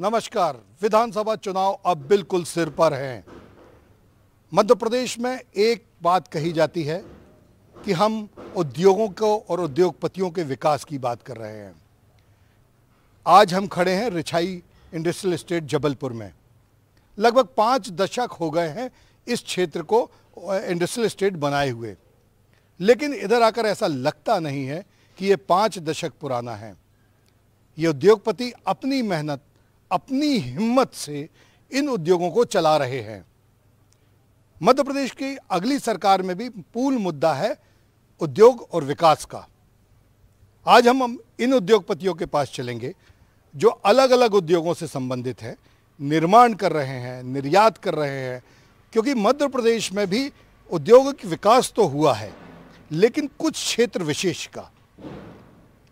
नमस्कार विधानसभा चुनाव अब बिल्कुल सिर पर हैं मध्य प्रदेश में एक बात कही जाती है कि हम उद्योगों को और उद्योगपतियों के विकास की बात कर रहे हैं आज हम खड़े हैं रिछाई इंडस्ट्रियल स्टेट जबलपुर में लगभग पाँच दशक हो गए हैं इस क्षेत्र को इंडस्ट्रियल स्टेट बनाए हुए लेकिन इधर आकर ऐसा लगता नहीं है कि ये पाँच दशक पुराना है ये उद्योगपति अपनी मेहनत अपनी हिम्मत से इन उद्योगों को चला रहे हैं मध्य प्रदेश की अगली सरकार में भी पूल मुद्दा है उद्योग और विकास का आज हम इन उद्योगपतियों के पास चलेंगे जो अलग अलग उद्योगों से संबंधित हैं निर्माण कर रहे हैं निर्यात कर रहे हैं क्योंकि मध्य प्रदेश में भी उद्योग विकास तो हुआ है लेकिन कुछ क्षेत्र विशेष का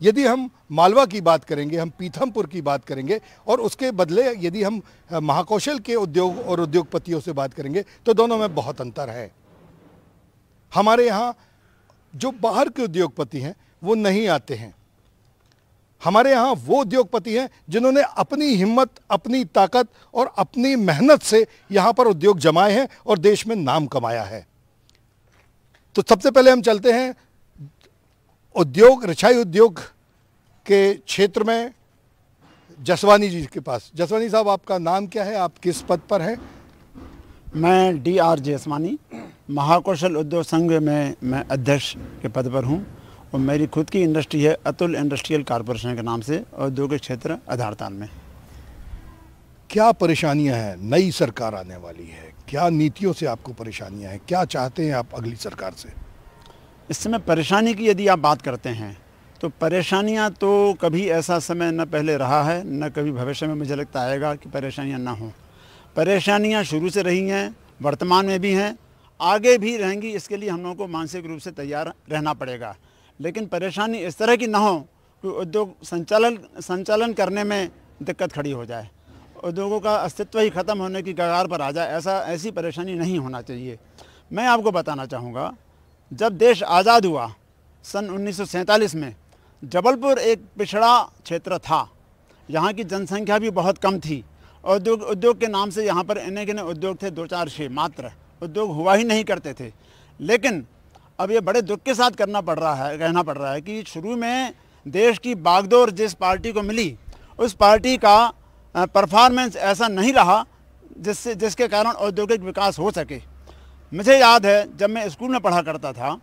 यदि हम मालवा की बात करेंगे हम पीथमपुर की बात करेंगे और उसके बदले यदि हम महाकौशल के उद्योग और उद्योगपतियों से बात करेंगे तो दोनों में बहुत अंतर है हमारे यहाँ जो बाहर के उद्योगपति हैं वो नहीं आते हैं हमारे यहाँ वो उद्योगपति हैं जिन्होंने अपनी हिम्मत अपनी ताकत और अपनी मेहनत से यहाँ पर उद्योग जमाए हैं और देश में नाम कमाया है तो सबसे पहले हम चलते हैं उद्योग रिछाई उद्योग के क्षेत्र में जसवानी जी के पास जसवानी साहब आपका नाम क्या है आप किस पद पर हैं मैं डी आर जसवानी महाकौशल उद्योग संघ में मैं अध्यक्ष के पद पर हूँ और मेरी खुद की इंडस्ट्री है अतुल इंडस्ट्रियल कारपोरेशन के नाम से औद्योगिक क्षेत्र आधारताल में क्या परेशानियां हैं नई सरकार आने वाली है क्या नीतियों से आपको परेशानियां हैं क्या चाहते हैं आप अगली सरकार से इस समय परेशानी की यदि आप बात करते हैं तो परेशानियां तो कभी ऐसा समय न पहले रहा है न कभी भविष्य में मुझे लगता आएगा कि परेशानियां ना हों परेशानियां शुरू से रही हैं वर्तमान में भी हैं आगे भी रहेंगी इसके लिए हम लोगों को मानसिक रूप से तैयार रहना पड़ेगा लेकिन परेशानी इस तरह की ना हो कि उद्योग संचालन संचालन करने में दिक्कत खड़ी हो जाए उद्योगों का अस्तित्व ही ख़त्म होने की कगार पर आ जाए ऐसा ऐसी परेशानी नहीं होना चाहिए मैं आपको बताना चाहूँगा जब देश आज़ाद हुआ सन उन्नीस में जबलपुर एक पिछड़ा क्षेत्र था यहाँ की जनसंख्या भी बहुत कम थी उद्योग उद्योग के नाम से यहाँ पर इन्हें गिने उद्योग थे दो चार छः मात्र उद्योग हुआ ही नहीं करते थे लेकिन अब ये बड़े दुख के साथ करना पड़ रहा है कहना पड़ रहा है कि शुरू में देश की बागडोर जिस पार्टी को मिली उस पार्टी का परफॉर्मेंस ऐसा नहीं रहा जिससे जिसके कारण औद्योगिक विकास हो सके मुझे याद है जब मैं स्कूल में पढ़ा करता था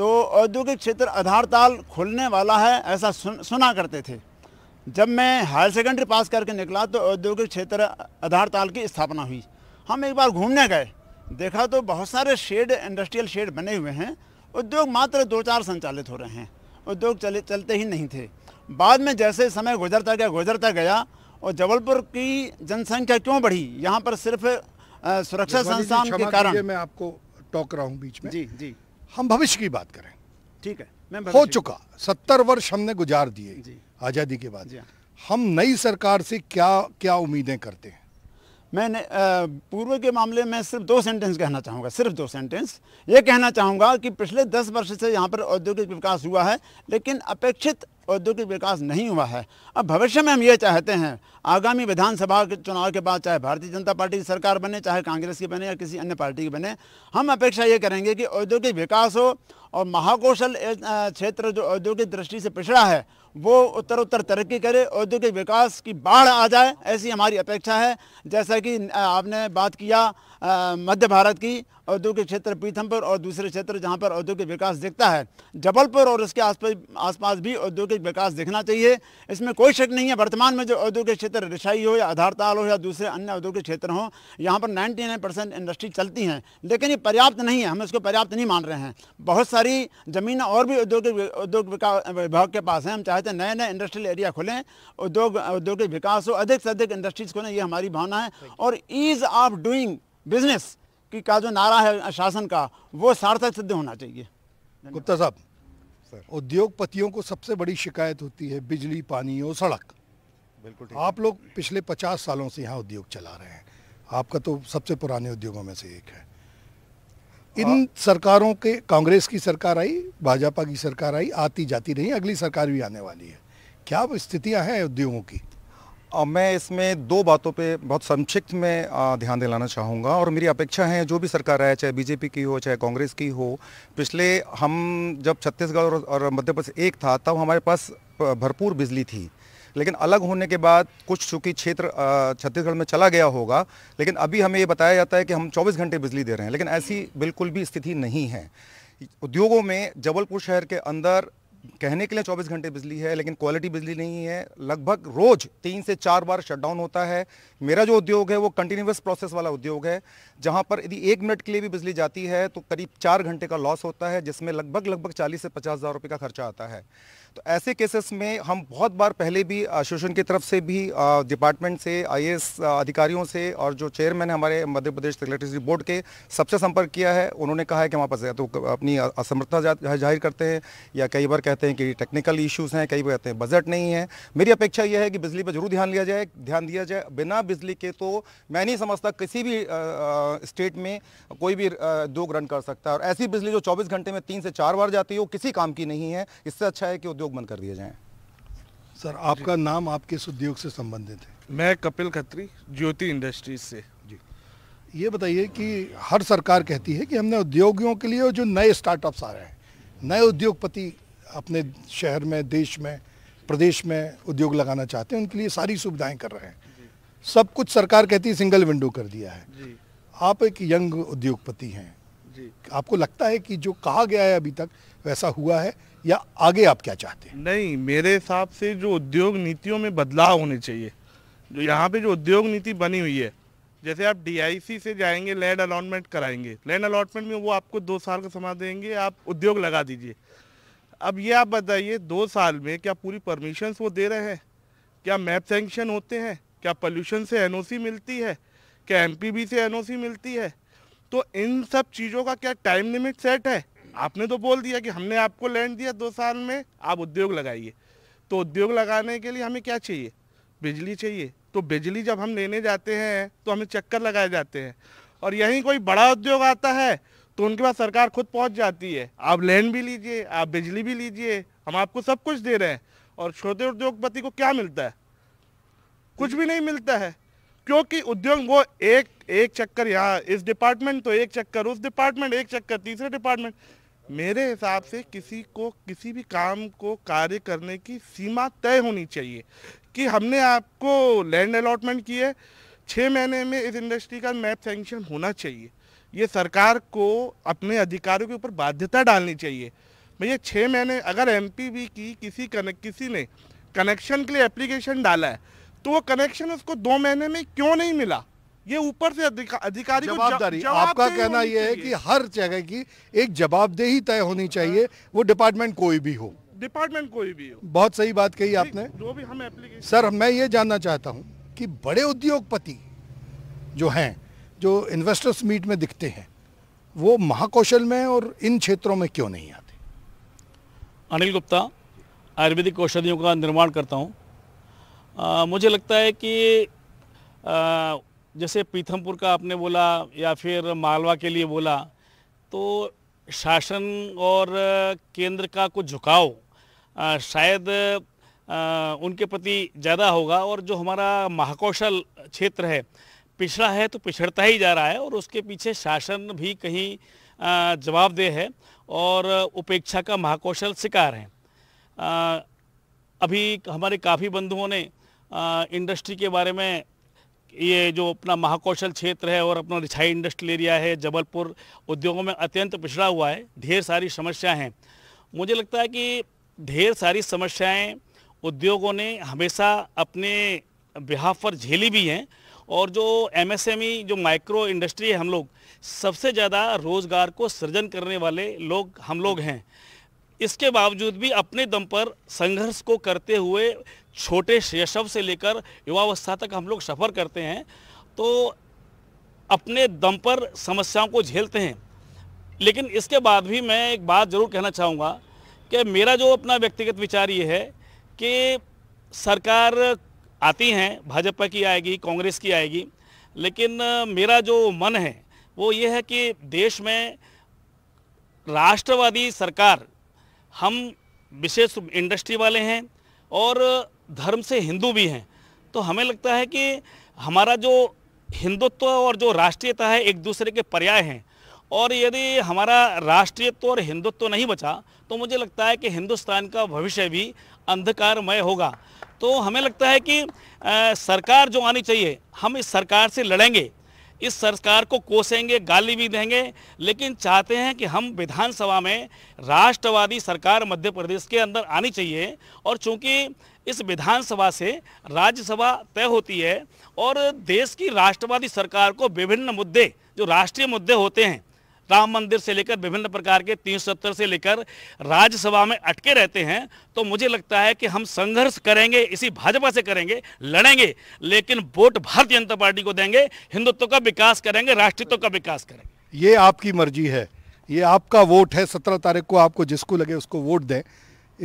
तो औद्योगिक क्षेत्र आधारताल खुलने वाला है ऐसा सुन, सुना करते थे जब मैं हायर सेकेंडरी पास करके निकला तो औद्योगिक क्षेत्र आधारताल की स्थापना हुई हम एक बार घूमने गए देखा तो बहुत सारे शेड इंडस्ट्रियल शेड बने हुए हैं उद्योग मात्र दो चार संचालित हो रहे हैं उद्योग चले चलते ही नहीं थे बाद में जैसे समय गुजरता गया गुजरता गया और जबलपुर की जनसंख्या क्यों बढ़ी यहाँ पर सिर्फ आ, सुरक्षा संस्थान के कारण मैं आपको टोक रहा हूँ बीच में जी जी हम भविष्य की बात करें ठीक है मैं हो चुका सत्तर वर्ष हमने गुजार दिए आज़ादी के बाद हाँ। हम नई सरकार से क्या क्या उम्मीदें करते हैं मैं पूर्व के मामले में सिर्फ दो सेंटेंस कहना चाहूँगा सिर्फ दो सेंटेंस ये कहना चाहूँगा कि पिछले दस वर्ष से यहाँ पर औद्योगिक विकास हुआ है लेकिन अपेक्षित औद्योगिक विकास नहीं हुआ है अब भविष्य में हम ये चाहते हैं आगामी विधानसभा के चुनाव के बाद चाहे भारतीय जनता पार्टी की सरकार बने चाहे कांग्रेस की बने या किसी अन्य पार्टी की बने हम अपेक्षा ये करेंगे कि औद्योगिक विकास हो और महाकौशल क्षेत्र जो औद्योगिक दृष्टि से पिछड़ा है वो उत्तर उत्तर तरक्की करे औद्योगिक विकास की बाढ़ आ जाए ऐसी हमारी अपेक्षा है जैसा कि आपने बात किया मध्य भारत की औद्योगिक क्षेत्र पीथमपुर और दूसरे क्षेत्र जहाँ पर औद्योगिक विकास दिखता है जबलपुर और उसके आसपास आसपास भी औद्योगिक विकास दिखना चाहिए इसमें कोई शक नहीं है वर्तमान में जो औद्योगिक क्षेत्र रिसाई हो या आधारताल हो या दूसरे अन्य औद्योगिक क्षेत्र हों यहाँ पर नाइन्टी इंडस्ट्री चलती हैं लेकिन ये पर्याप्त नहीं है हम इसको पर्याप्त नहीं मान रहे हैं बहुत सारे हमारी ज़मीन और भी औद्योगिक उद्योग विकास विभाग के पास है हम चाहते हैं नए नए इंडस्ट्रियल एरिया खुलें उद्योग औद्योगिक विकास हो अधिक से अधिक इंडस्ट्रीज़ खुलें ये हमारी भावना है और ईज़ ऑफ डूइंग बिजनेस की का जो नारा है शासन का वो सार्थक सिद्ध होना चाहिए गुप्ता साहब उद्योगपतियों को सबसे बड़ी शिकायत होती है बिजली पानी और सड़क बिल्कुल आप लोग पिछले पचास सालों से यहाँ उद्योग चला रहे हैं आपका तो सबसे पुराने उद्योगों में से एक है इन सरकारों के कांग्रेस की सरकार आई भाजपा की सरकार आई आती जाती रही अगली सरकार भी आने वाली है क्या स्थितियां हैं उद्योगों की आ, मैं इसमें दो बातों पे बहुत संक्षिप्त में आ, ध्यान दिलाना चाहूँगा और मेरी अपेक्षा है जो भी सरकार आए चाहे बीजेपी की हो चाहे कांग्रेस की हो पिछले हम जब छत्तीसगढ़ और, और मध्य प्रदेश एक था तब हमारे पास भरपूर बिजली थी लेकिन अलग होने के बाद कुछ चूँकि क्षेत्र छत्तीसगढ़ में चला गया होगा लेकिन अभी हमें ये बताया जाता है कि हम चौबीस घंटे बिजली दे रहे हैं लेकिन ऐसी बिल्कुल भी स्थिति नहीं है उद्योगों में जबलपुर शहर के अंदर कहने के लिए 24 घंटे बिजली है लेकिन क्वालिटी बिजली नहीं है लगभग रोज तीन से चार बार शटडाउन होता है मेरा जो उद्योग है वो कंटिन्यूस प्रोसेस वाला उद्योग है जहां पर यदि एक मिनट के लिए भी बिजली जाती है तो करीब चार घंटे का लॉस होता है जिसमें लगभग लगभग चालीस से पचास हज़ार रुपये का खर्चा आता है तो ऐसे केसेस में हम बहुत बार पहले भी एसोसिएशन की तरफ से भी डिपार्टमेंट से आई अधिकारियों से और जो चेयरमैन हमारे मध्य प्रदेश इलेक्ट्रिसिटी बोर्ड के सबसे संपर्क किया है उन्होंने कहा है कि हमारे पास या तो अपनी असमर्थता जाहिर करते हैं या कई बार कहते हैं कि टेक्निकल इश्यूज़ हैं कई बार कहते हैं बजट नहीं है मेरी अपेक्षा यह है कि बिजली पर जरूर ध्यान लिया जाए ध्यान दिया जाए बिना बिजली के तो मैं नहीं समझता किसी भी स्टेट में कोई भी उद्योग रन कर सकता है और ऐसी बिजली जो चौबीस घंटे में तीन से चार बार जाती है वो किसी काम की नहीं है इससे अच्छा है कि उद्योग बंद कर दिए जाएँ सर आपका नाम आपके इस उद्योग से संबंधित है मैं कपिल खत्री ज्योति इंडस्ट्रीज से जी ये बताइए कि हर सरकार कहती है कि हमने उद्योगियों के लिए जो नए स्टार्टअप्स आ रहे हैं नए उद्योगपति अपने शहर में देश में प्रदेश में उद्योग लगाना चाहते हैं उनके लिए सारी सुविधाएं कर रहे हैं सब कुछ सरकार कहती है सिंगल विंडो कर दिया है जी। आप एक यंग उद्योगपति हैं जी। आपको लगता है कि जो कहा गया है अभी तक वैसा हुआ है या आगे आप क्या चाहते हैं नहीं मेरे हिसाब से जो उद्योग नीतियों में बदलाव होने चाहिए जो यहाँ पे जो उद्योग नीति बनी हुई है जैसे आप डीआईसी से जाएंगे लैंड अलाटमेंट कराएंगे लैंड अलाटमेंट में वो आपको दो साल का समय देंगे आप उद्योग लगा दीजिए अब ये आप बताइए दो साल में क्या पूरी परमिशन वो दे रहे हैं क्या मैप सेंक्शन होते हैं क्या पोल्यूशन से एन मिलती है क्या एम से एन मिलती है तो इन सब चीज़ों का क्या टाइम लिमिट सेट है आपने तो बोल दिया कि हमने आपको लैंड दिया दो साल में आप उद्योग लगाइए तो उद्योग लगाने के लिए हमें क्या चाहिए बिजली चाहिए तो बिजली जब हम लेने जाते हैं तो हमें चक्कर लगाए जाते हैं और यहीं कोई बड़ा उद्योग आता है तो उनके पास सरकार खुद पहुंच जाती है आप लैंड भी लीजिए आप बिजली भी लीजिए हम आपको सब कुछ दे रहे हैं और छोटे उद्योगपति को क्या मिलता है कुछ भी नहीं मिलता है क्योंकि उद्योग वो एक एक चक्कर यहाँ इस डिपार्टमेंट तो एक चक्कर उस डिपार्टमेंट एक चक्कर तीसरे डिपार्टमेंट मेरे हिसाब से किसी को किसी भी काम को कार्य करने की सीमा तय होनी चाहिए कि हमने आपको लैंड अलॉटमेंट किए छः महीने में इस इंडस्ट्री का मैप सेंक्शन होना चाहिए ये सरकार को अपने अधिकारों के ऊपर बाध्यता डालनी चाहिए भैया छः महीने अगर एम की किसी कने, किसी ने कनेक्शन के लिए एप्लीकेशन डाला है तो वो कनेक्शन उसको दो महीने में क्यों नहीं मिला ये ऊपर से अधिकारी जवाबदारी आपका कहना यह है कि हर जगह की एक जवाबदेही तय होनी हाँ। चाहिए वो डिपार्टमेंट कोई भी हो डिपार्टमेंट कोई भी हो बहुत सही बात कही आपने जो भी हम सर मैं ये जानना चाहता हूँ कि बड़े उद्योगपति जो हैं जो इन्वेस्टर्स मीट में दिखते हैं वो महाकौशल में और इन क्षेत्रों में क्यों नहीं आते अनिल गुप्ता आयुर्वेदिक औषधियों का निर्माण करता हूँ मुझे लगता है कि आ, जैसे पीथमपुर का आपने बोला या फिर मालवा के लिए बोला तो शासन और केंद्र का कुछ झुकाव शायद उनके प्रति ज़्यादा होगा और जो हमारा महाकौशल क्षेत्र है पिछड़ा है तो पिछड़ता ही जा रहा है और उसके पीछे शासन भी कहीं जवाबदेह है और उपेक्षा का महाकौशल शिकार है अभी हमारे काफ़ी बंधुओं ने इंडस्ट्री के बारे में ये जो अपना महाकौशल क्षेत्र है और अपना रिछाई इंडस्ट्रियल एरिया है जबलपुर उद्योगों में अत्यंत पिछड़ा हुआ है ढेर सारी समस्याएं हैं मुझे लगता है कि ढेर सारी समस्याएं उद्योगों ने हमेशा अपने बिहाफ पर झेली भी हैं और जो एमएसएमई जो माइक्रो इंडस्ट्री है हम लोग सबसे ज़्यादा रोज़गार को सृजन करने वाले लोग हम लोग हैं इसके बावजूद भी अपने दम पर संघर्ष को करते हुए छोटे शैशव से लेकर युवावस्था तक हम लोग सफ़र करते हैं तो अपने दम पर समस्याओं को झेलते हैं लेकिन इसके बाद भी मैं एक बात ज़रूर कहना चाहूँगा कि मेरा जो अपना व्यक्तिगत विचार ये है कि सरकार आती हैं भाजपा की आएगी कांग्रेस की आएगी लेकिन मेरा जो मन है वो ये है कि देश में राष्ट्रवादी सरकार हम विशेष इंडस्ट्री वाले हैं और धर्म से हिंदू भी हैं तो हमें लगता है कि हमारा जो हिंदुत्व और जो राष्ट्रीयता है एक दूसरे के पर्याय हैं और यदि हमारा राष्ट्रीयत्व और हिंदुत्व नहीं बचा तो मुझे लगता है कि हिंदुस्तान का भविष्य भी अंधकारमय होगा तो हमें लगता है कि आ, सरकार जो आनी चाहिए हम इस सरकार से लड़ेंगे इस सरकार को कोसेंगे गाली भी देंगे लेकिन चाहते हैं कि हम विधानसभा में राष्ट्रवादी सरकार मध्य प्रदेश के अंदर आनी चाहिए और चूंकि इस विधानसभा से राज्यसभा तय होती है और देश की राष्ट्रवादी सरकार को विभिन्न मुद्दे जो राष्ट्रीय मुद्दे होते हैं राम मंदिर से लेकर विभिन्न प्रकार के तीन सत्तर से लेकर राज्यसभा में अटके रहते हैं तो मुझे लगता है कि हम संघर्ष करेंगे इसी भाजपा से करेंगे लड़ेंगे लेकिन वोट भारतीय जनता पार्टी को देंगे हिंदुत्व का विकास करेंगे राष्ट्रीयत्व का विकास करेंगे ये आपकी मर्जी है ये आपका वोट है सत्रह तारीख को आपको जिसको लगे उसको वोट दें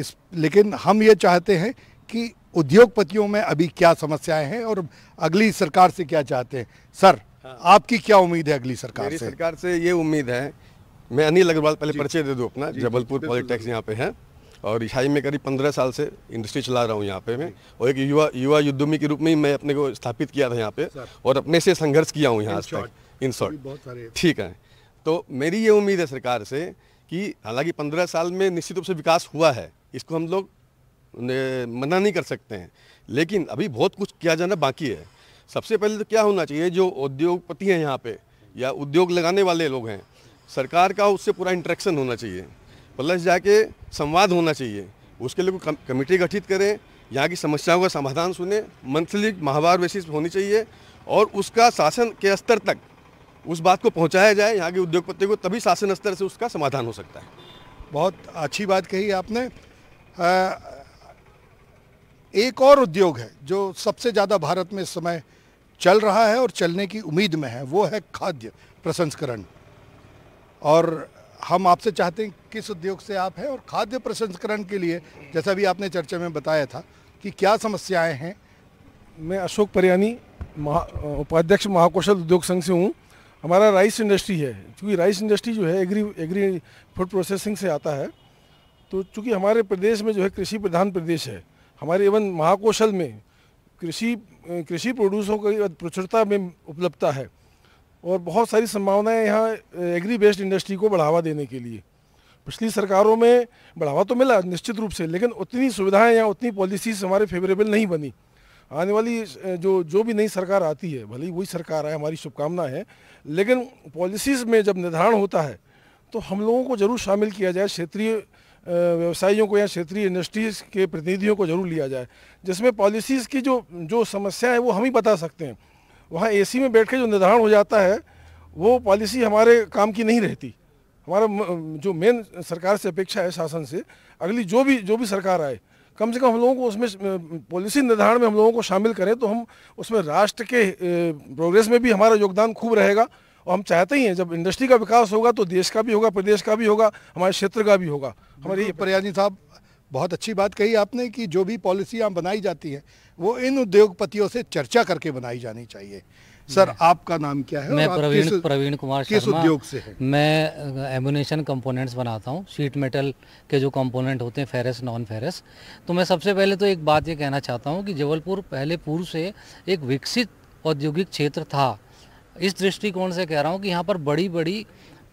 इस लेकिन हम ये चाहते हैं कि उद्योगपतियों में अभी क्या समस्याएं हैं और अगली सरकार से क्या चाहते हैं सर हाँ। आपकी क्या उम्मीद है अगली सरकार से सरकार से ये उम्मीद है मैं अनिल अग्रवाल पहले परिचय दे दूँ अपना जबलपुर पॉलिटेक्स यहाँ पे है और रिहाई में करीब पंद्रह साल से इंडस्ट्री चला रहा हूँ यहाँ पे मैं और एक युवा युवा युद्धमी के रूप में ही मैं अपने को स्थापित किया था यहाँ पे और अपने से संघर्ष किया हूँ यहाँ तक इन शॉर्ट ठीक है तो मेरी ये उम्मीद है सरकार से कि हालांकि पंद्रह साल में निश्चित रूप से विकास हुआ है इसको हम लोग मना नहीं कर सकते हैं लेकिन अभी बहुत कुछ किया जाना बाकी है सबसे पहले तो क्या होना चाहिए जो उद्योगपति हैं यहाँ पे या उद्योग लगाने वाले लोग हैं सरकार का उससे पूरा इंट्रैक्शन होना चाहिए प्लस मतलब जाके संवाद होना चाहिए उसके लिए कोई कमेटी गठित करें यहाँ की समस्याओं का समाधान सुने मंथली माहवार बेसिस होनी चाहिए और उसका शासन के स्तर तक उस बात को पहुँचाया जाए यहाँ के उद्योगपति को तभी शासन स्तर से उसका समाधान हो सकता है बहुत अच्छी बात कही आपने एक और उद्योग है जो सबसे ज़्यादा भारत में इस समय चल रहा है और चलने की उम्मीद में है वो है खाद्य प्रसंस्करण और हम आपसे चाहते हैं किस उद्योग से आप हैं और खाद्य प्रसंस्करण के लिए जैसा भी आपने चर्चा में बताया था कि क्या समस्याएं हैं मैं अशोक परियानी महा उपाध्यक्ष महाकौशल उद्योग संघ से हूँ हमारा राइस इंडस्ट्री है क्योंकि राइस इंडस्ट्री जो है एग्री एग्री फूड प्रोसेसिंग से आता है तो चूँकि हमारे प्रदेश में जो है कृषि प्रधान प्रदेश है हमारे इवन महाकौशल में कृषि कृषि प्रोड्यूसों की प्रचुरता में उपलब्धता है और बहुत सारी संभावनाएं यहाँ एग्री बेस्ड इंडस्ट्री को बढ़ावा देने के लिए पिछली सरकारों में बढ़ावा तो मिला निश्चित रूप से लेकिन उतनी सुविधाएं या उतनी पॉलिसीज हमारे फेवरेबल नहीं बनी आने वाली जो जो भी नई सरकार आती है भले ही वही सरकार आए हमारी शुभकामना है लेकिन पॉलिसीज़ में जब निर्धारण होता है तो हम लोगों को ज़रूर शामिल किया जाए क्षेत्रीय व्यवसायियों को या क्षेत्रीय इंडस्ट्रीज़ के प्रतिनिधियों को जरूर लिया जाए जिसमें पॉलिसीज़ की जो जो समस्या है वो हम ही बता सकते हैं वहाँ ए में बैठ के जो निर्धारण हो जाता है वो पॉलिसी हमारे काम की नहीं रहती हमारा जो मेन सरकार से अपेक्षा है शासन से अगली जो भी जो भी सरकार आए कम से कम हम लोगों को उसमें पॉलिसी निर्धारण में हम लोगों को शामिल करें तो हम उसमें राष्ट्र के प्रोग्रेस में भी हमारा योगदान खूब रहेगा और हम चाहते ही हैं जब इंडस्ट्री का विकास होगा तो देश का भी होगा प्रदेश का भी होगा हमारे क्षेत्र का भी होगा हमारे प्रयाजी साहब बहुत अच्छी बात कही आपने कि जो भी पॉलिसियाँ बनाई जाती हैं वो इन उद्योगपतियों से चर्चा करके बनाई जानी चाहिए सर आपका नाम क्या है मैं प्रवीण प्रवीण कुमार किस उद्योग से है मैं एमुनेशन कंपोनेंट्स बनाता हूँ शीट मेटल के जो कंपोनेंट होते हैं फेरस नॉन फेरस तो मैं सबसे पहले तो एक बात ये कहना चाहता हूँ कि जबलपुर पहले पूर्व से एक विकसित औद्योगिक क्षेत्र था इस दृष्टिकोण से कह रहा हूँ कि यहाँ पर बड़ी बड़ी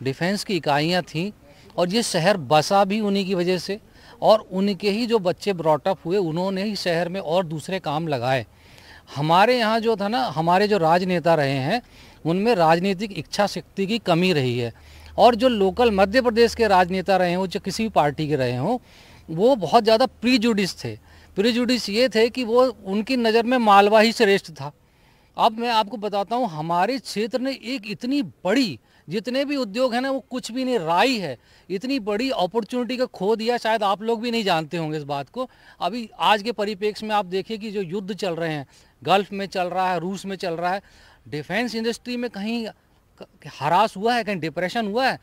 डिफेंस की इकाइयाँ थीं और ये शहर बसा भी उन्हीं की वजह से और उनके ही जो बच्चे ब्रॉटअप हुए उन्होंने ही शहर में और दूसरे काम लगाए हमारे यहाँ जो था ना हमारे जो राजनेता रहे हैं उनमें राजनीतिक इच्छा शक्ति की कमी रही है और जो लोकल मध्य प्रदेश के राजनेता रहे हों जो किसी भी पार्टी के रहे हों वो बहुत ज़्यादा प्रीजुडिस थे प्रीजुडिस ये थे कि वो उनकी नज़र में मालवा ही श्रेष्ठ था अब मैं आपको बताता हूँ हमारे क्षेत्र ने एक इतनी बड़ी जितने भी उद्योग हैं ना वो कुछ भी नहीं राई है इतनी बड़ी अपॉर्चुनिटी का खो दिया शायद आप लोग भी नहीं जानते होंगे इस बात को अभी आज के परिप्रेक्ष्य में आप देखिए कि जो युद्ध चल रहे हैं गल्फ में चल रहा है रूस में चल रहा है डिफेंस इंडस्ट्री में कहीं हरास हुआ है कहीं डिप्रेशन हुआ है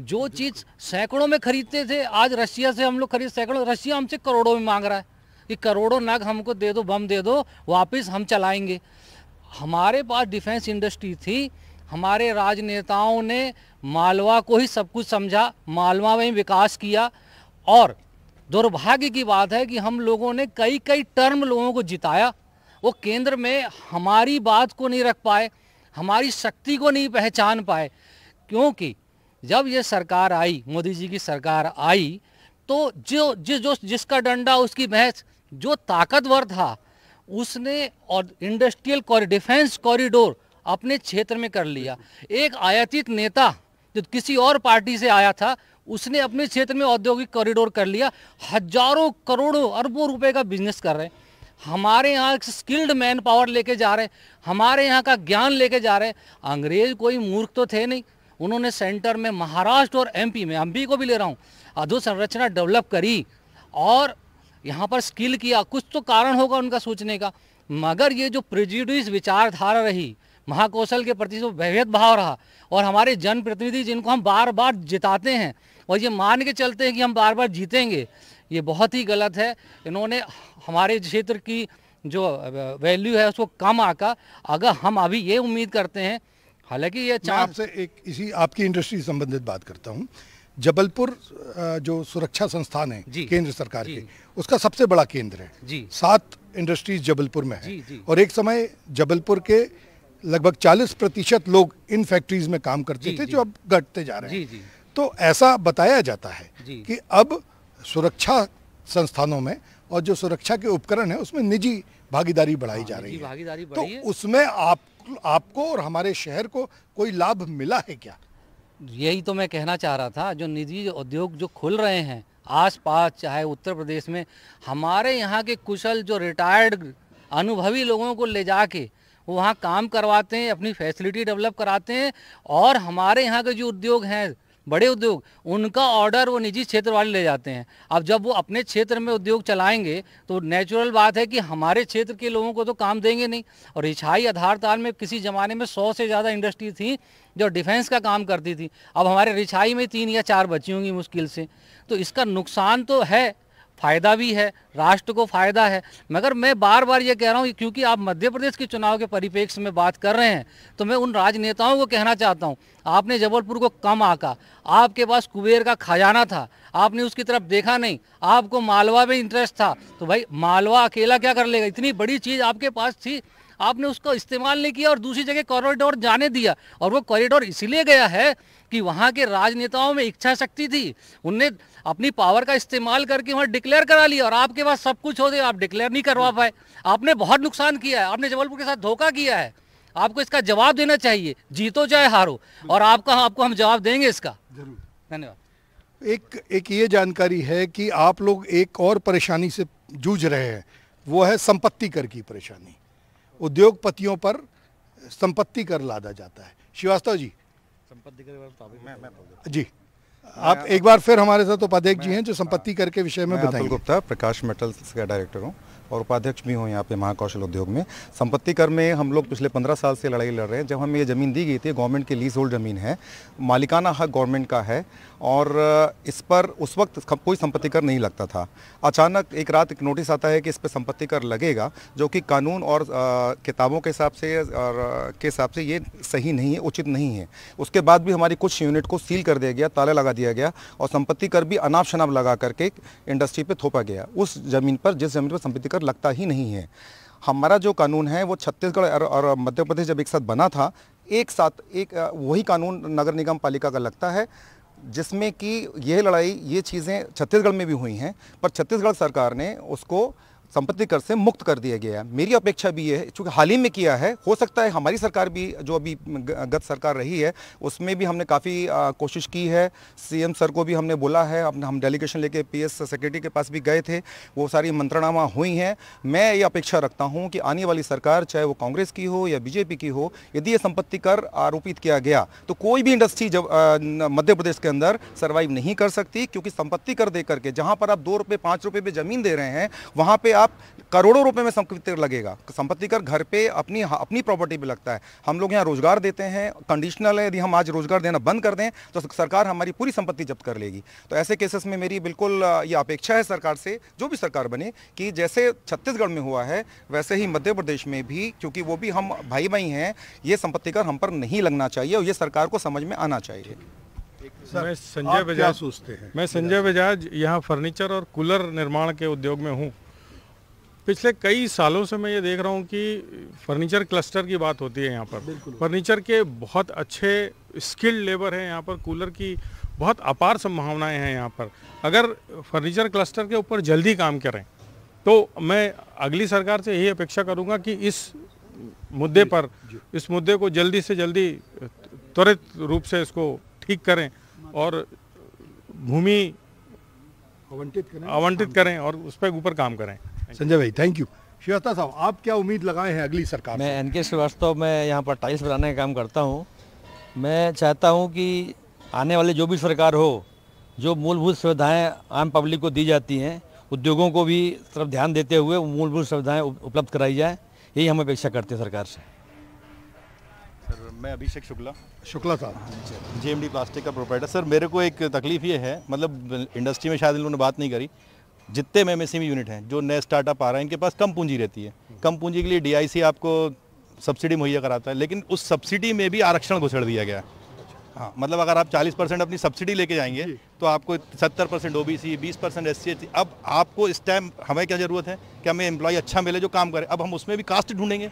जो चीज़ सैकड़ों में खरीदते थे आज रशिया से हम लोग खरीद सैकड़ों रशिया हमसे करोड़ों में मांग रहा है कि करोड़ों नग हमको दे दो बम दे दो वापस हम चलाएंगे हमारे पास डिफेंस इंडस्ट्री थी हमारे राजनेताओं ने मालवा को ही सब कुछ समझा मालवा में विकास किया और दुर्भाग्य की बात है कि हम लोगों ने कई कई टर्म लोगों को जिताया वो केंद्र में हमारी बात को नहीं रख पाए हमारी शक्ति को नहीं पहचान पाए क्योंकि जब ये सरकार आई मोदी जी की सरकार आई तो जो जिस जो जिसका डंडा उसकी भैंस जो ताकतवर था उसने और इंडस्ट्रियल कॉरिडोर डिफेंस कॉरिडोर अपने क्षेत्र में कर लिया एक आयातित नेता जो किसी और पार्टी से आया था उसने अपने क्षेत्र में औद्योगिक कॉरिडोर कर लिया हजारों करोड़ों अरबों रुपए का बिजनेस कर रहे हैं हमारे यहाँ स्किल्ड मैन पावर लेके जा रहे हैं हमारे यहाँ का ज्ञान लेके जा रहे हैं अंग्रेज कोई मूर्ख तो थे नहीं उन्होंने सेंटर में महाराष्ट्र और एमपी में एमपी को भी ले रहा हूँ अधोसंरचना डेवलप करी और यहाँ पर स्किल किया कुछ तो कारण होगा उनका सोचने का मगर ये जो प्रिजिडिस विचारधारा रही महाकौशल के प्रति जो भाव रहा और हमारे जनप्रतिनिधि जिनको हम बार बार जिताते हैं और ये मान के चलते हैं कि हम बार बार जीतेंगे ये बहुत ही गलत है इन्होंने हमारे क्षेत्र की जो वैल्यू है उसको कम आका अगर हम अभी ये उम्मीद करते हैं हालांकि ये आपसे एक इसी आपकी इंडस्ट्री संबंधित बात करता हूँ जबलपुर जो सुरक्षा संस्थान है केंद्र सरकार के उसका सबसे बड़ा केंद्र है सात इंडस्ट्रीज जबलपुर में है जी, जी। और एक समय जबलपुर के लगभग 40 प्रतिशत लोग इन फैक्ट्रीज में काम करते जी, थे जो अब घटते जा रहे हैं तो ऐसा बताया जाता है कि अब सुरक्षा संस्थानों में और जो सुरक्षा के उपकरण है उसमें निजी भागीदारी बढ़ाई हाँ, जा रही है तो उसमें आप आपको और हमारे शहर को कोई लाभ मिला है क्या यही तो मैं कहना चाह रहा था जो निजी उद्योग जो खुल रहे हैं आस पास चाहे उत्तर प्रदेश में हमारे यहाँ के कुशल जो रिटायर्ड अनुभवी लोगों को ले जाके वो वहाँ काम करवाते हैं अपनी फैसिलिटी डेवलप कराते हैं और हमारे यहाँ के जो उद्योग हैं बड़े उद्योग उनका ऑर्डर वो निजी क्षेत्र वाले ले जाते हैं अब जब वो अपने क्षेत्र में उद्योग चलाएंगे तो नेचुरल बात है कि हमारे क्षेत्र के लोगों को तो काम देंगे नहीं और रिछाई आधार ताल में किसी ज़माने में सौ से ज़्यादा इंडस्ट्री थी जो डिफेंस का काम करती थी अब हमारे रिछाई में तीन या चार बची होंगी मुश्किल से तो इसका नुकसान तो है फ़ायदा भी है राष्ट्र को फ़ायदा है मगर मैं बार बार ये कह रहा हूँ क्योंकि आप मध्य प्रदेश के चुनाव के परिपेक्ष में बात कर रहे हैं तो मैं उन राजनेताओं को कहना चाहता हूँ आपने जबलपुर को कम आका आपके पास कुबेर का खजाना था आपने उसकी तरफ देखा नहीं आपको मालवा में इंटरेस्ट था तो भाई मालवा अकेला क्या कर लेगा इतनी बड़ी चीज़ आपके पास थी आपने उसका इस्तेमाल नहीं किया और दूसरी जगह कॉरिडोर जाने दिया और वो कॉरिडोर इसलिए गया है कि वहाँ के राजनेताओं में इच्छा शक्ति थी उनने अपनी पावर का इस्तेमाल करके वहाँ डिक्लेयर करा लिया और आपके पास सब कुछ हो गया आप डिक्लेयर नहीं करवा हम्म। पाए आपने बहुत नुकसान किया है आपने जबलपुर के साथ धोखा किया है आपको इसका जवाब देना चाहिए जीतो चाहे हारो और आपका आपको हम जवाब देंगे इसका जरूर धन्यवाद एक एक ये जानकारी है कि आप लोग एक और परेशानी से जूझ रहे हैं वो है संपत्ति कर की परेशानी उद्योगपतियों पर संपत्ति कर लादा जाता है श्रीवास्तव जी संपत्ति कर तो जी आप एक बार फिर हमारे साथ उपाध्यक्ष जी हैं जो संपत्ति हाँ। कर के विषय में बताएंगे गुप्ता प्रकाश मेटल्स का डायरेक्टर हूँ और उपाध्यक्ष भी हूँ यहाँ पे महाकौशल उद्योग में संपत्ति कर में हम लोग पिछले पंद्रह साल से लड़ाई लड़ रहे हैं जब हमें ये ज़मीन दी गई थी गवर्नमेंट की लीज होल्ड ज़मीन है मालिकाना हक गवर्नमेंट का है और इस पर उस वक्त कोई संपत्ति कर नहीं लगता था अचानक एक रात एक नोटिस आता है कि इस पर संपत्ति कर लगेगा जो कि कानून और किताबों के हिसाब से और के हिसाब से ये सही नहीं है उचित नहीं है उसके बाद भी हमारी कुछ यूनिट को सील कर दिया गया ताला लगा दिया गया और संपत्ति कर भी अनाप शनाप लगा करके इंडस्ट्री पर थोपा गया उस ज़मीन पर जिस ज़मीन पर संपत्ति कर अगर लगता ही नहीं है हमारा जो कानून है वो छत्तीसगढ़ और, और मध्य प्रदेश जब एक साथ बना था एक साथ एक वही कानून नगर निगम पालिका का लगता है जिसमें कि यह लड़ाई ये चीज़ें छत्तीसगढ़ में भी हुई हैं पर छत्तीसगढ़ सरकार ने उसको संपत्ति कर से मुक्त कर दिया गया है मेरी अपेक्षा भी ये है चूँकि हाल ही में किया है हो सकता है हमारी सरकार भी जो अभी गत सरकार रही है उसमें भी हमने काफ़ी कोशिश की है सीएम सर को भी हमने बोला है अपने हम डेलीगेशन लेके पीएस सेक्रेटरी के पास भी गए थे वो सारी मंत्रणा हुई हैं मैं ये अपेक्षा रखता हूँ कि आने वाली सरकार चाहे वो कांग्रेस की हो या बीजेपी की हो यदि ये संपत्ति कर आरोपित किया गया तो कोई भी इंडस्ट्री जब मध्य प्रदेश के अंदर सर्वाइव नहीं कर सकती क्योंकि संपत्ति कर दे करके जहाँ पर आप दो रुपये पाँच रुपये पर ज़मीन दे रहे हैं वहाँ पर आप करोड़ों रुपए में संपत्ति कर लगेगा संपत्ति कर घर पे अपनी अपनी प्रॉपर्टी पे लगता है हम लोग यहाँ रोजगार देते हैं कंडीशनल है यदि हम आज रोजगार देना बंद कर दें तो सरकार हमारी पूरी संपत्ति जब्त कर लेगी तो ऐसे केसेस में मेरी बिल्कुल ये अपेक्षा है सरकार से जो भी सरकार बने कि जैसे छत्तीसगढ़ में हुआ है वैसे ही मध्य प्रदेश में भी क्योंकि वो भी हम भाई भाई हैं ये संपत्ति कर हम पर नहीं लगना चाहिए और ये सरकार को समझ में आना चाहिए मैं संजय बजाज सोचते हैं मैं संजय बजाज यहाँ फर्नीचर और कूलर निर्माण के उद्योग में हूँ पिछले कई सालों से मैं ये देख रहा हूँ कि फर्नीचर क्लस्टर की बात होती है यहाँ पर फर्नीचर के बहुत अच्छे स्किल्ड लेबर हैं यहाँ पर कूलर की बहुत अपार संभावनाएं हैं यहाँ पर अगर फर्नीचर क्लस्टर के ऊपर जल्दी काम करें तो मैं अगली सरकार से यही अपेक्षा करूँगा कि इस मुद्दे पर इस मुद्दे को जल्दी से जल्दी त्वरित रूप से इसको ठीक करें और भूमि आवंटित करें आवंटित करें और उस पर ऊपर काम करें संजय भाई थैंक यू श्रीवास्तव साहब आप क्या उम्मीद लगाए हैं अगली सरकार मैं एन के श्रीवास्तव में यहाँ पर टाइल्स बनाने का काम करता हूँ मैं चाहता हूँ कि आने वाली जो भी सरकार हो जो मूलभूत सुविधाएं आम पब्लिक को दी जाती हैं उद्योगों को भी तरफ ध्यान देते हुए मूलभूत सुविधाएं उपलब्ध कराई जाए यही हम अपेक्षा करते हैं सरकार से सर मैं अभिषेक शुक्ला शुक्ला साहब जे एम प्लास्टिक का प्रोपराइटर सर मेरे को एक तकलीफ़ ये है मतलब इंडस्ट्री में शायद इन लोगों ने बात नहीं करी जितने में एम यूनिट हैं जो नए स्टार्टअप आ रहे हैं इनके पास कम पूंजी रहती है हम्म। कम पूंजी के लिए डी आपको सब्सिडी मुहैया कराता है लेकिन उस सब्सिडी में भी आरक्षण घुसड़ दिया गया है अच्छा। हाँ मतलब अगर आप 40 परसेंट अपनी सब्सिडी लेके जाएंगे तो आपको 70 परसेंट ओ बी सी बीस परसेंट एस सी अब आपको इस टाइम हमें क्या ज़रूरत है कि हमें एम्प्लॉय अच्छा मिले जो काम करे अब हम उसमें भी कास्ट ढूंढेंगे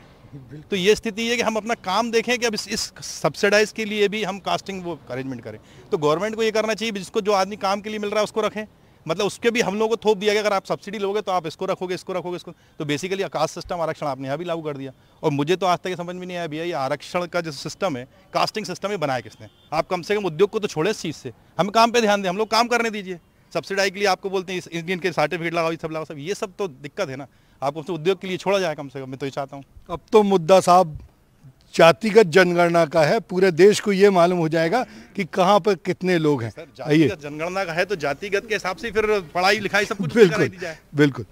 तो ये स्थिति है कि हम अपना काम देखें कि अब इस, इस सब्सिडाइज के लिए भी हम कास्टिंग वो अरेंजमेंट करें तो गवर्नमेंट को ये करना चाहिए जिसको जो आदमी काम के लिए मिल रहा है उसको रखें मतलब उसके भी हम लोगों को थोप दिया गया अगर आप सब्सिडी लोगे तो आप इसको रखोगे इसको रखोगे इसको तो बेसिकली कास्ट सिस्टम आरक्षण आपने यहाँ भी लागू कर दिया और मुझे तो आज तक समझ में नहीं आया भैया ये आरक्षण का जो सिस्टम है कास्टिंग सिस्टम ही बनाया किसने आप कम से कम उद्योग को तो छोड़े इस चीज़ से हम काम पर ध्यान दें हम लोग काम करने दीजिए सब्सिडाई के लिए आपको बोलते हैं इंडियन के सर्टिफिकेट लगाओ सब लगाओ सब ये सब तो दिक्कत है ना आपको उद्योग के लिए छोड़ा जाए कम से कम मैं तो ये चाहता हूँ अब तो मुद्दा साहब जातिगत जनगणना का है पूरे देश को ये मालूम हो जाएगा कि कहाँ पर कितने लोग हैं आइए जनगणना का है तो जातिगत के हिसाब से फिर पढ़ाई लिखाई सब कुछ बिल्कुल बिल्कुल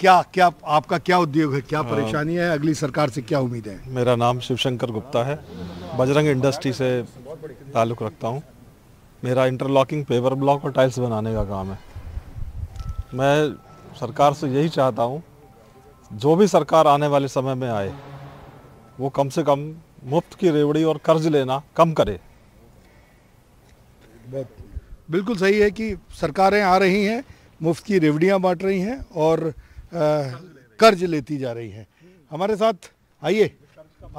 क्या क्या आपका क्या उद्योग है क्या हाँ। परेशानी है अगली सरकार से क्या उम्मीद है मेरा नाम शिवशंकर गुप्ता है बजरंग इंडस्ट्री से ताल्लुक़ रखता हूँ मेरा इंटरलॉकिंग पेपर ब्लॉक और टाइल्स बनाने का काम है मैं सरकार से यही चाहता हूँ जो भी सरकार आने वाले समय में आए वो कम से कम मुफ्त की रेवड़ी और कर्ज लेना कम करे बिल्कुल सही है कि सरकारें आ रही हैं मुफ्त की रेवड़ियाँ बांट रही हैं और आ, कर्ज लेती जा रही हैं हमारे साथ आइए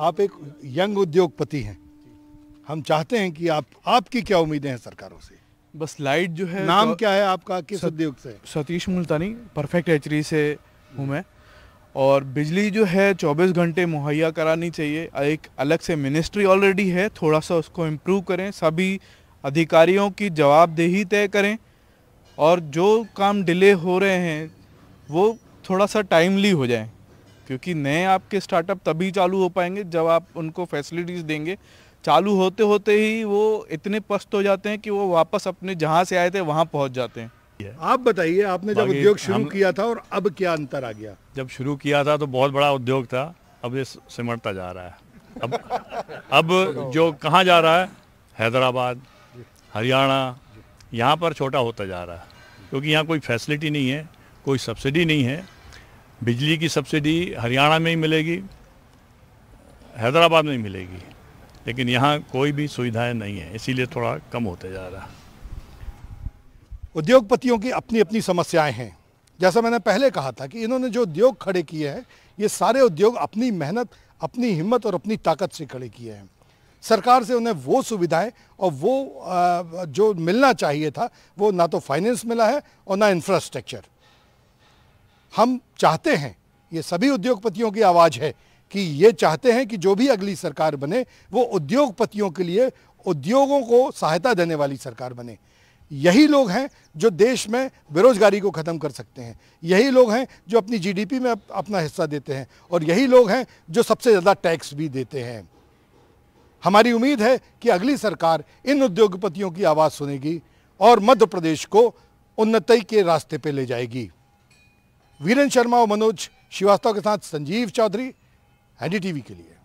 आप एक यंग उद्योगपति हैं हम चाहते हैं कि आप आपकी क्या उम्मीदें हैं सरकारों से बस लाइट जो है नाम तो, क्या है आपका किस उद्योग से सतीश मुल्तानी परफेक्ट एचरी से हूँ मैं और बिजली जो है 24 घंटे मुहैया करानी चाहिए एक अलग से मिनिस्ट्री ऑलरेडी है थोड़ा सा उसको इम्प्रूव करें सभी अधिकारियों की जवाबदेही तय करें और जो काम डिले हो रहे हैं वो थोड़ा सा टाइमली हो जाए क्योंकि नए आपके स्टार्टअप तभी चालू हो पाएंगे जब आप उनको फैसिलिटीज़ देंगे चालू होते होते ही वो इतने पस्त हो जाते हैं कि वो वापस अपने जहाँ से आए थे वहाँ पहुँच जाते हैं आप बताइए आपने जब उद्योग शुरू किया था और अब क्या अंतर आ गया जब शुरू किया था तो बहुत बड़ा उद्योग था अब ये सिमटता जा रहा है अब अब जो कहाँ जा रहा है हैदराबाद हरियाणा यहाँ पर छोटा होता जा रहा है क्योंकि यहाँ कोई फैसिलिटी नहीं है कोई सब्सिडी नहीं है बिजली की सब्सिडी हरियाणा में ही मिलेगी हैदराबाद में ही मिलेगी लेकिन यहाँ कोई भी सुविधाएं नहीं है इसीलिए थोड़ा कम होते जा रहा है उद्योगपतियों की अपनी अपनी समस्याएं हैं जैसा मैंने पहले कहा था कि इन्होंने जो उद्योग खड़े किए हैं ये सारे उद्योग अपनी मेहनत अपनी हिम्मत और अपनी ताकत से खड़े किए हैं सरकार से उन्हें वो सुविधाएं और वो जो मिलना चाहिए था वो ना तो फाइनेंस मिला है और ना इंफ्रास्ट्रक्चर हम चाहते हैं ये सभी उद्योगपतियों की आवाज़ है कि ये चाहते हैं कि जो भी अगली सरकार बने वो उद्योगपतियों के लिए उद्योगों को सहायता देने वाली सरकार बने यही लोग हैं जो देश में बेरोजगारी को ख़त्म कर सकते हैं यही लोग हैं जो अपनी जीडीपी में अपना हिस्सा देते हैं और यही लोग हैं जो सबसे ज़्यादा टैक्स भी देते हैं हमारी उम्मीद है कि अगली सरकार इन उद्योगपतियों की आवाज़ सुनेगी और मध्य प्रदेश को उन्नति के रास्ते पर ले जाएगी वीरन शर्मा और मनोज श्रीवास्तव के साथ संजीव चौधरी एनडीटीवी के लिए